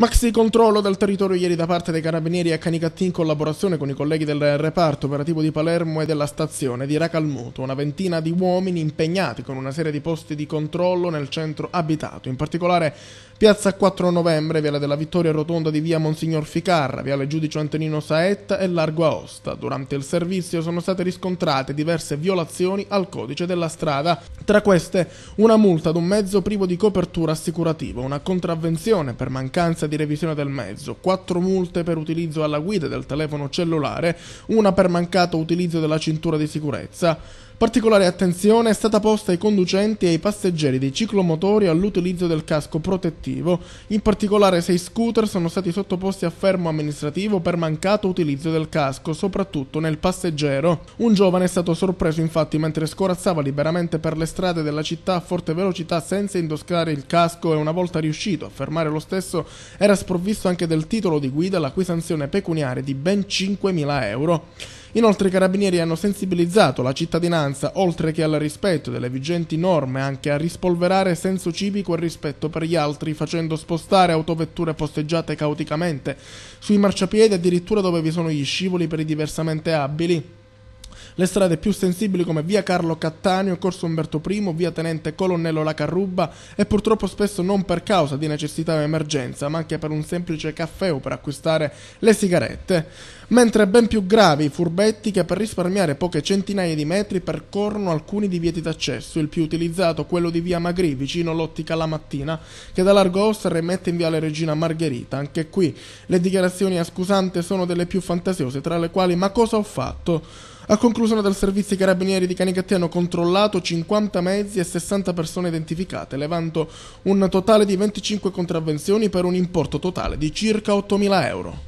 Maxi controllo del territorio ieri da parte dei carabinieri a Canicattì in collaborazione con i colleghi del reparto operativo di Palermo e della stazione di Racalmuto, una ventina di uomini impegnati con una serie di posti di controllo nel centro abitato, in particolare Piazza 4 Novembre, Viale della Vittoria Rotonda di Via Monsignor Ficarra, Viale Giudice Antonino Saetta e Largo Aosta. Durante il servizio sono state riscontrate diverse violazioni al codice della strada, tra queste una multa ad un mezzo privo di copertura assicurativa, una contravvenzione per mancanza di revisione del mezzo, 4 multe per utilizzo alla guida del telefono cellulare, una per mancato utilizzo della cintura di sicurezza. Particolare attenzione è stata posta ai conducenti e ai passeggeri dei ciclomotori all'utilizzo del casco protettivo, in particolare se scooter sono stati sottoposti a fermo amministrativo per mancato utilizzo del casco, soprattutto nel passeggero. Un giovane è stato sorpreso infatti mentre scorazzava liberamente per le strade della città a forte velocità senza indossare il casco e una volta riuscito a fermare lo stesso era sprovvisto anche del titolo di guida la cui sanzione pecuniaria è di ben 5.000 euro. Inoltre i carabinieri hanno sensibilizzato la cittadinanza, oltre che al rispetto delle vigenti norme, anche a rispolverare senso civico e rispetto per gli altri, facendo spostare autovetture posteggiate caoticamente sui marciapiedi addirittura dove vi sono gli scivoli per i diversamente abili le strade più sensibili come via Carlo Cattaneo, corso Umberto I, via Tenente Colonnello La Carruba e purtroppo spesso non per causa di necessità o emergenza, ma anche per un semplice caffè o per acquistare le sigarette. Mentre ben più gravi i furbetti che per risparmiare poche centinaia di metri percorrono alcuni divieti d'accesso, il più utilizzato quello di via Magri vicino l'ottica La Mattina, che da Largo Oster rimette in via la Regina Margherita. Anche qui le dichiarazioni a scusante sono delle più fantasiose, tra le quali ma cosa ho fatto? A conclusione del servizio i carabinieri di Canicattì hanno controllato 50 mezzi e 60 persone identificate, levando un totale di 25 contravvenzioni per un importo totale di circa 8.000 euro.